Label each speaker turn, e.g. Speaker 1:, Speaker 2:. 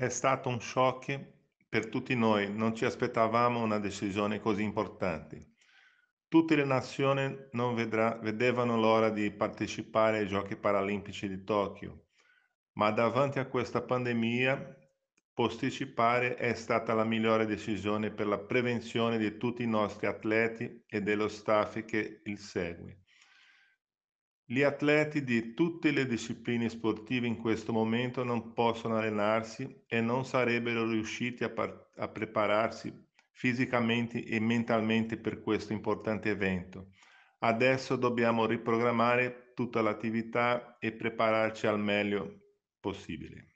Speaker 1: È stato un shock per tutti noi, non ci aspettavamo una decisione così importante. Tutte le nazioni non vedrà, vedevano l'ora di partecipare ai Giochi Paralimpici di Tokyo, ma davanti a questa pandemia posticipare è stata la migliore decisione per la prevenzione di tutti i nostri atleti e dello staff che li segue. Gli atleti di tutte le discipline sportive in questo momento non possono allenarsi e non sarebbero riusciti a, par- a prepararsi fisicamente e mentalmente per questo importante evento. Adesso dobbiamo riprogrammare tutta l'attività e prepararci al meglio possibile.